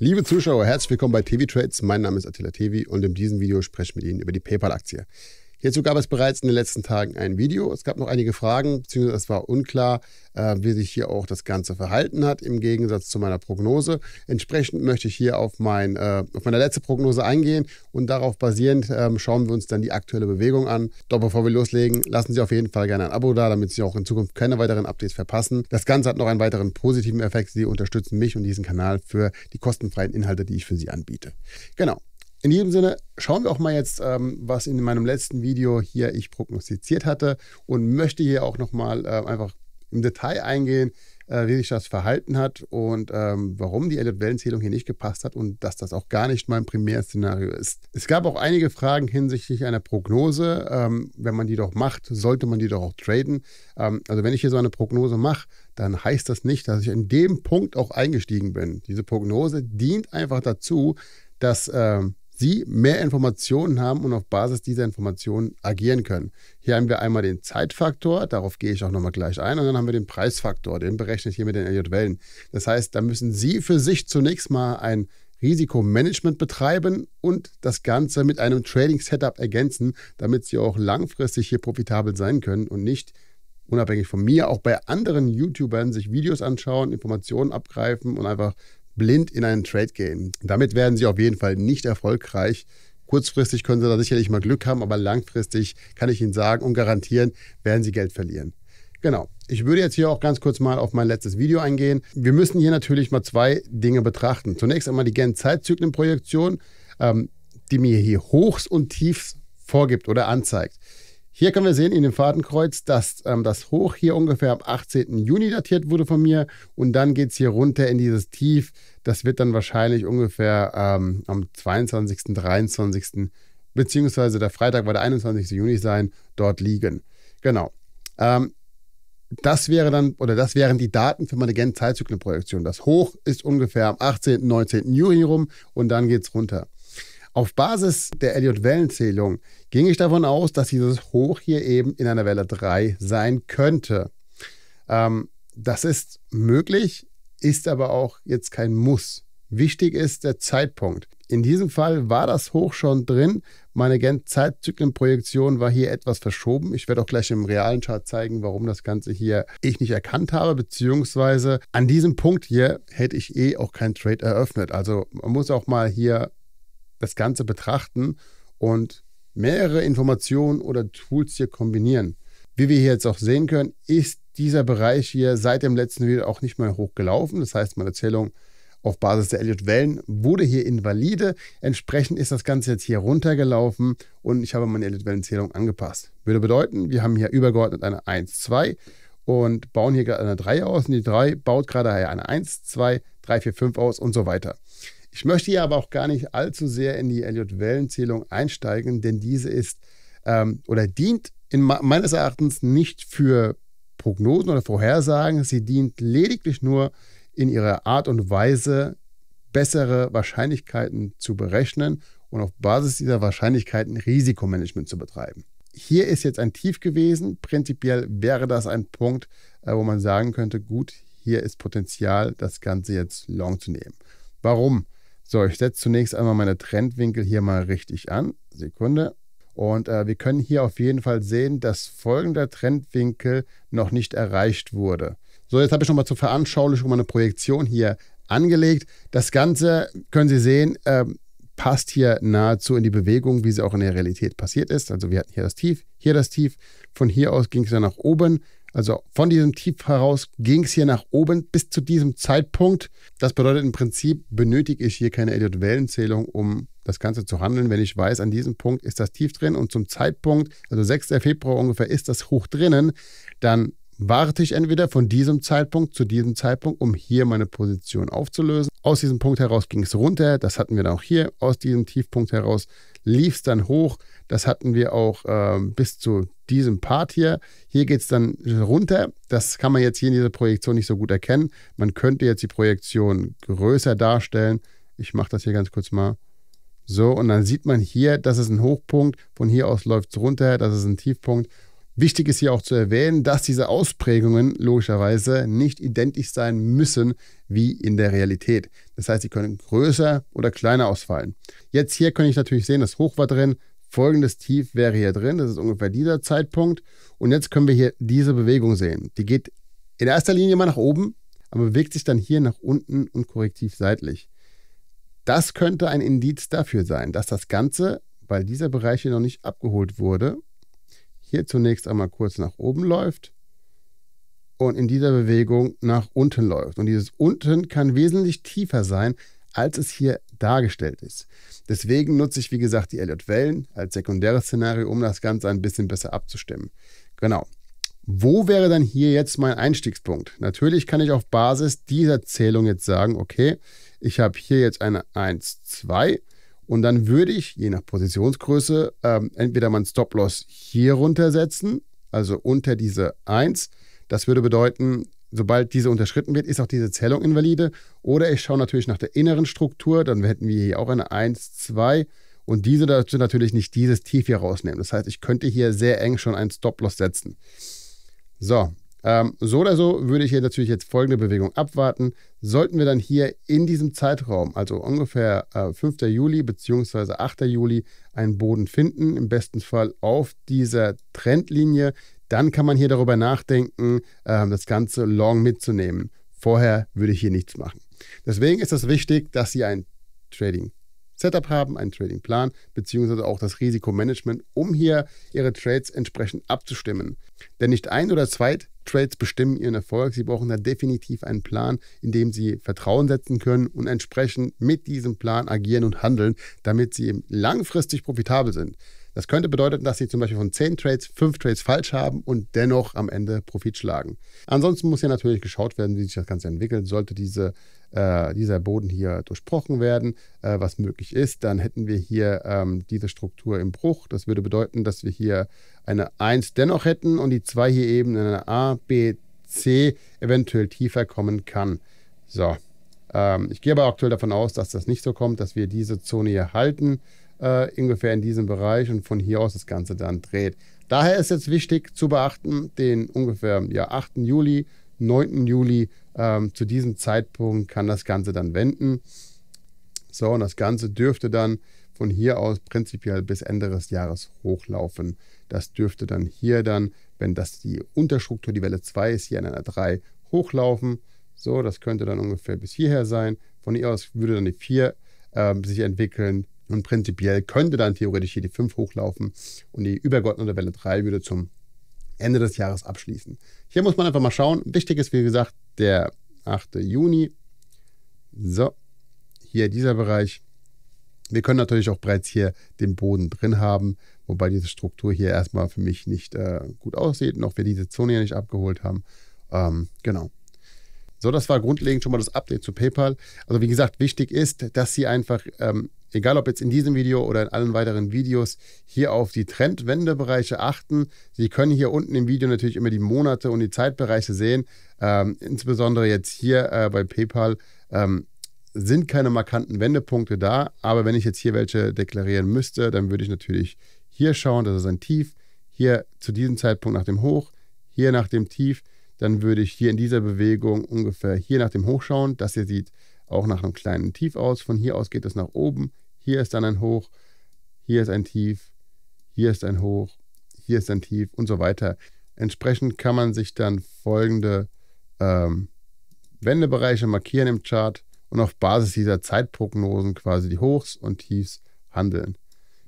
Liebe Zuschauer, herzlich willkommen bei TV Trades. Mein Name ist Attila Tevi und in diesem Video spreche ich mit Ihnen über die PayPal-Aktie. Hierzu gab es bereits in den letzten Tagen ein Video. Es gab noch einige Fragen, beziehungsweise es war unklar, äh, wie sich hier auch das Ganze verhalten hat im Gegensatz zu meiner Prognose. Entsprechend möchte ich hier auf, mein, äh, auf meine letzte Prognose eingehen und darauf basierend äh, schauen wir uns dann die aktuelle Bewegung an. Doch bevor wir loslegen, lassen Sie auf jeden Fall gerne ein Abo da, damit Sie auch in Zukunft keine weiteren Updates verpassen. Das Ganze hat noch einen weiteren positiven Effekt. Sie unterstützen mich und diesen Kanal für die kostenfreien Inhalte, die ich für Sie anbiete. Genau. In jedem Sinne schauen wir auch mal jetzt, ähm, was in meinem letzten Video hier ich prognostiziert hatte und möchte hier auch nochmal äh, einfach im Detail eingehen, äh, wie sich das verhalten hat und ähm, warum die Elliott-Wellenzählung hier nicht gepasst hat und dass das auch gar nicht mein Primärszenario ist. Es gab auch einige Fragen hinsichtlich einer Prognose. Ähm, wenn man die doch macht, sollte man die doch auch traden. Ähm, also wenn ich hier so eine Prognose mache, dann heißt das nicht, dass ich in dem Punkt auch eingestiegen bin. Diese Prognose dient einfach dazu, dass ähm, Sie mehr Informationen haben und auf Basis dieser Informationen agieren können. Hier haben wir einmal den Zeitfaktor, darauf gehe ich auch nochmal gleich ein, und dann haben wir den Preisfaktor, den berechne ich hier mit den LJ-Wellen. Das heißt, da müssen Sie für sich zunächst mal ein Risikomanagement betreiben und das Ganze mit einem Trading-Setup ergänzen, damit Sie auch langfristig hier profitabel sein können und nicht unabhängig von mir, auch bei anderen YouTubern sich Videos anschauen, Informationen abgreifen und einfach blind in einen Trade gehen. Damit werden sie auf jeden Fall nicht erfolgreich. Kurzfristig können sie da sicherlich mal Glück haben, aber langfristig kann ich Ihnen sagen und garantieren, werden sie Geld verlieren. Genau. Ich würde jetzt hier auch ganz kurz mal auf mein letztes Video eingehen. Wir müssen hier natürlich mal zwei Dinge betrachten. Zunächst einmal die Gen-Zeitzyklenprojektion, ähm, die mir hier Hochs und Tiefs vorgibt oder anzeigt. Hier können wir sehen in dem Fadenkreuz, dass ähm, das Hoch hier ungefähr am 18. Juni datiert wurde von mir und dann geht es hier runter in dieses Tief. Das wird dann wahrscheinlich ungefähr ähm, am 22., 23. beziehungsweise der Freitag war der 21. Juni sein, dort liegen. Genau. Ähm, das wäre dann, oder das wären die Daten für meine Gen-Zeitzyklenprojektion. Das Hoch ist ungefähr am 18., 19. Juni rum und dann geht es runter. Auf Basis der Elliott-Wellenzählung ging ich davon aus, dass dieses Hoch hier eben in einer Welle 3 sein könnte. Ähm, das ist möglich, ist aber auch jetzt kein Muss. Wichtig ist der Zeitpunkt. In diesem Fall war das Hoch schon drin. Meine Gent-Zeitzyklenprojektion war hier etwas verschoben. Ich werde auch gleich im realen Chart zeigen, warum das Ganze hier ich nicht erkannt habe, beziehungsweise an diesem Punkt hier hätte ich eh auch keinen Trade eröffnet. Also man muss auch mal hier das Ganze betrachten und mehrere Informationen oder Tools hier kombinieren. Wie wir hier jetzt auch sehen können, ist dieser Bereich hier seit dem letzten Video auch nicht mehr hochgelaufen. Das heißt, meine Zählung auf Basis der Elliott-Wellen wurde hier invalide. Entsprechend ist das Ganze jetzt hier runtergelaufen und ich habe meine Elliott-Wellenzählung angepasst. Würde bedeuten, wir haben hier übergeordnet eine 1, 2 und bauen hier gerade eine 3 aus und die 3 baut gerade eine 1, 2, 3, 4, 5 aus und so weiter. Ich möchte hier aber auch gar nicht allzu sehr in die Elliott-Wellenzählung einsteigen, denn diese ist ähm, oder dient in meines Erachtens nicht für Prognosen oder Vorhersagen. Sie dient lediglich nur in ihrer Art und Weise, bessere Wahrscheinlichkeiten zu berechnen und auf Basis dieser Wahrscheinlichkeiten Risikomanagement zu betreiben. Hier ist jetzt ein Tief gewesen. Prinzipiell wäre das ein Punkt, äh, wo man sagen könnte, gut, hier ist Potenzial, das Ganze jetzt long zu nehmen. Warum? So, ich setze zunächst einmal meine Trendwinkel hier mal richtig an. Sekunde. Und äh, wir können hier auf jeden Fall sehen, dass folgender Trendwinkel noch nicht erreicht wurde. So, jetzt habe ich nochmal zur Veranschaulichung meine Projektion hier angelegt. Das Ganze, können Sie sehen, äh, passt hier nahezu in die Bewegung, wie sie auch in der Realität passiert ist. Also wir hatten hier das Tief, hier das Tief. Von hier aus ging es dann nach oben. Also von diesem Tief heraus ging es hier nach oben bis zu diesem Zeitpunkt. Das bedeutet im Prinzip, benötige ich hier keine Elliott-Wellenzählung, um das Ganze zu handeln, wenn ich weiß, an diesem Punkt ist das Tief drin und zum Zeitpunkt, also 6. Februar ungefähr, ist das Hoch drinnen, dann warte ich entweder von diesem Zeitpunkt zu diesem Zeitpunkt, um hier meine Position aufzulösen. Aus diesem Punkt heraus ging es runter, das hatten wir dann auch hier. Aus diesem Tiefpunkt heraus lief es dann hoch. Das hatten wir auch äh, bis zu diesem Part hier. Hier geht es dann runter. Das kann man jetzt hier in dieser Projektion nicht so gut erkennen. Man könnte jetzt die Projektion größer darstellen. Ich mache das hier ganz kurz mal. So, und dann sieht man hier, das ist ein Hochpunkt. Von hier aus läuft es runter, das ist ein Tiefpunkt. Wichtig ist hier auch zu erwähnen, dass diese Ausprägungen logischerweise nicht identisch sein müssen wie in der Realität. Das heißt, sie können größer oder kleiner ausfallen. Jetzt hier kann ich natürlich sehen, das Hoch war drin, folgendes Tief wäre hier drin, das ist ungefähr dieser Zeitpunkt. Und jetzt können wir hier diese Bewegung sehen. Die geht in erster Linie mal nach oben, aber bewegt sich dann hier nach unten und korrektiv seitlich. Das könnte ein Indiz dafür sein, dass das Ganze, weil dieser Bereich hier noch nicht abgeholt wurde hier zunächst einmal kurz nach oben läuft und in dieser Bewegung nach unten läuft. Und dieses unten kann wesentlich tiefer sein, als es hier dargestellt ist. Deswegen nutze ich, wie gesagt, die Elliott-Wellen als sekundäres Szenario, um das Ganze ein bisschen besser abzustimmen. Genau. Wo wäre dann hier jetzt mein Einstiegspunkt? Natürlich kann ich auf Basis dieser Zählung jetzt sagen, okay, ich habe hier jetzt eine 1, 2 und dann würde ich, je nach Positionsgröße, ähm, entweder meinen Stop-Loss hier runtersetzen, also unter diese 1. Das würde bedeuten, sobald diese unterschritten wird, ist auch diese Zählung invalide. Oder ich schaue natürlich nach der inneren Struktur, dann hätten wir hier auch eine 1, 2. Und diese dazu natürlich nicht dieses Tief hier rausnehmen. Das heißt, ich könnte hier sehr eng schon einen Stop-Loss setzen. So, ähm, so oder so würde ich hier natürlich jetzt folgende Bewegung abwarten. Sollten wir dann hier in diesem Zeitraum, also ungefähr äh, 5. Juli bzw. 8. Juli, einen Boden finden, im besten Fall auf dieser Trendlinie, dann kann man hier darüber nachdenken, äh, das Ganze long mitzunehmen. Vorher würde ich hier nichts machen. Deswegen ist es wichtig, dass Sie ein Trading Setup haben, einen Tradingplan, bzw. auch das Risikomanagement, um hier Ihre Trades entsprechend abzustimmen. Denn nicht ein oder zwei Trades bestimmen ihren Erfolg. Sie brauchen da definitiv einen Plan, in dem sie Vertrauen setzen können und entsprechend mit diesem Plan agieren und handeln, damit sie eben langfristig profitabel sind. Das könnte bedeuten, dass sie zum Beispiel von 10 Trades 5 Trades falsch haben und dennoch am Ende Profit schlagen. Ansonsten muss ja natürlich geschaut werden, wie sich das Ganze entwickelt. Sollte diese, äh, dieser Boden hier durchbrochen werden, äh, was möglich ist, dann hätten wir hier ähm, diese Struktur im Bruch. Das würde bedeuten, dass wir hier eine 1 dennoch hätten und die 2 hier eben in eine A, B, C eventuell tiefer kommen kann. So, ähm, ich gehe aber aktuell davon aus, dass das nicht so kommt, dass wir diese Zone hier halten, äh, ungefähr in diesem Bereich und von hier aus das Ganze dann dreht. Daher ist jetzt wichtig zu beachten, den ungefähr ja, 8. Juli, 9. Juli, ähm, zu diesem Zeitpunkt kann das Ganze dann wenden. So, und das Ganze dürfte dann von hier aus prinzipiell bis Ende des Jahres hochlaufen. Das dürfte dann hier dann, wenn das die Unterstruktur, die Welle 2 ist, hier an einer 3 hochlaufen. So, das könnte dann ungefähr bis hierher sein. Von hier aus würde dann die 4 äh, sich entwickeln. Und prinzipiell könnte dann theoretisch hier die 5 hochlaufen und die übergeordnete Welle 3 würde zum Ende des Jahres abschließen. Hier muss man einfach mal schauen. Wichtig ist, wie gesagt, der 8. Juni. So, hier dieser Bereich. Wir können natürlich auch bereits hier den Boden drin haben, wobei diese Struktur hier erstmal für mich nicht äh, gut aussieht, noch wir diese Zone hier nicht abgeholt haben. Ähm, genau. So, das war grundlegend schon mal das Update zu PayPal. Also wie gesagt, wichtig ist, dass Sie einfach, ähm, egal ob jetzt in diesem Video oder in allen weiteren Videos, hier auf die Trendwendebereiche achten. Sie können hier unten im Video natürlich immer die Monate und die Zeitbereiche sehen. Ähm, insbesondere jetzt hier äh, bei PayPal ähm, sind keine markanten Wendepunkte da, aber wenn ich jetzt hier welche deklarieren müsste, dann würde ich natürlich hier schauen, das ist ein Tief, hier zu diesem Zeitpunkt nach dem Hoch, hier nach dem Tief, dann würde ich hier in dieser Bewegung ungefähr hier nach dem Hoch schauen. Das hier sieht auch nach einem kleinen Tief aus. Von hier aus geht es nach oben. Hier ist dann ein Hoch, hier ist ein Tief, hier ist ein Hoch, hier ist ein Tief und so weiter. Entsprechend kann man sich dann folgende ähm, Wendebereiche markieren im Chart und auf Basis dieser Zeitprognosen quasi die Hochs und Tiefs handeln.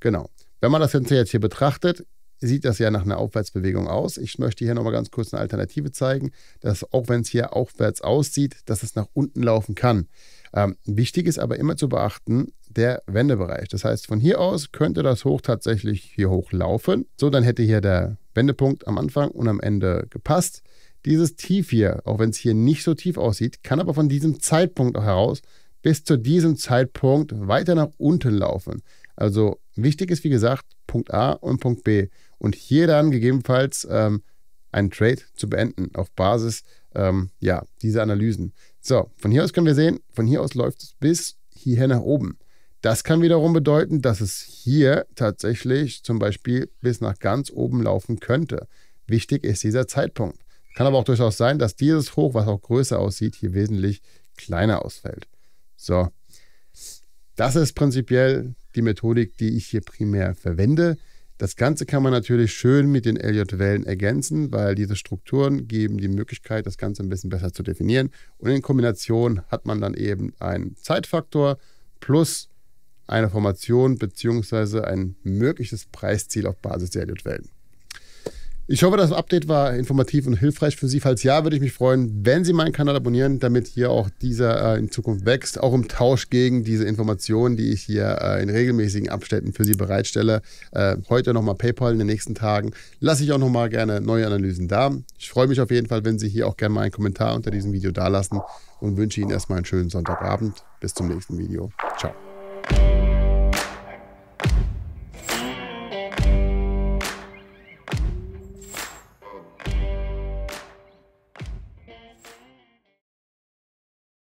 Genau. Wenn man das Ganze jetzt hier betrachtet, sieht das ja nach einer Aufwärtsbewegung aus. Ich möchte hier nochmal ganz kurz eine Alternative zeigen, dass auch wenn es hier aufwärts aussieht, dass es nach unten laufen kann. Ähm, wichtig ist aber immer zu beachten, der Wendebereich. Das heißt, von hier aus könnte das Hoch tatsächlich hier hoch laufen. So, dann hätte hier der Wendepunkt am Anfang und am Ende gepasst. Dieses Tief hier, auch wenn es hier nicht so tief aussieht, kann aber von diesem Zeitpunkt heraus bis zu diesem Zeitpunkt weiter nach unten laufen. Also wichtig ist, wie gesagt, Punkt A und Punkt B. Und hier dann gegebenenfalls ähm, einen Trade zu beenden auf Basis ähm, ja, dieser Analysen. So, von hier aus können wir sehen, von hier aus läuft es bis hierher nach oben. Das kann wiederum bedeuten, dass es hier tatsächlich zum Beispiel bis nach ganz oben laufen könnte. Wichtig ist dieser Zeitpunkt. Kann aber auch durchaus sein, dass dieses Hoch, was auch größer aussieht, hier wesentlich kleiner ausfällt. So, das ist prinzipiell die Methodik, die ich hier primär verwende. Das Ganze kann man natürlich schön mit den lj wellen ergänzen, weil diese Strukturen geben die Möglichkeit, das Ganze ein bisschen besser zu definieren. Und in Kombination hat man dann eben einen Zeitfaktor plus eine Formation bzw. ein mögliches Preisziel auf Basis der lj wellen ich hoffe, das Update war informativ und hilfreich für Sie. Falls ja, würde ich mich freuen, wenn Sie meinen Kanal abonnieren, damit hier auch dieser äh, in Zukunft wächst. Auch im Tausch gegen diese Informationen, die ich hier äh, in regelmäßigen Abständen für Sie bereitstelle. Äh, heute nochmal PayPal in den nächsten Tagen. Lasse ich auch nochmal gerne neue Analysen da. Ich freue mich auf jeden Fall, wenn Sie hier auch gerne mal einen Kommentar unter diesem Video dalassen und wünsche Ihnen erstmal einen schönen Sonntagabend. Bis zum nächsten Video. Ciao.